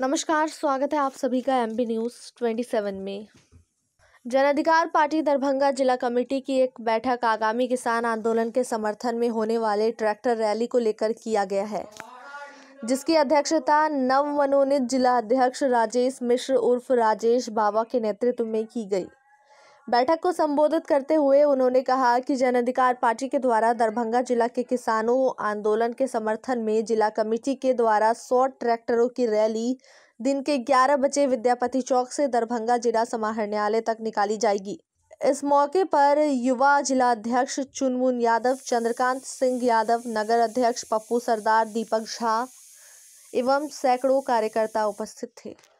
नमस्कार स्वागत है आप सभी का एमबी न्यूज़ ट्वेंटी सेवन में जन अधिकार पार्टी दरभंगा जिला कमेटी की एक बैठक आगामी किसान आंदोलन के समर्थन में होने वाले ट्रैक्टर रैली को लेकर किया गया है जिसकी अध्यक्षता मनोनीत जिला अध्यक्ष राजेश मिश्र उर्फ राजेश बाबा के नेतृत्व में की गई बैठक को संबोधित करते हुए उन्होंने कहा कि जन अधिकार पार्टी के द्वारा दरभंगा जिला के किसानों आंदोलन के समर्थन में जिला कमेटी के द्वारा सौ ट्रैक्टरों की रैली दिन के 11 बजे विद्यापति चौक से दरभंगा जिला समाहरणालय तक निकाली जाएगी इस मौके पर युवा जिला अध्यक्ष चुनमुन यादव चंद्रकांत सिंह यादव नगर अध्यक्ष पप्पू सरदार दीपक झा एवं सैकड़ों कार्यकर्ता उपस्थित थे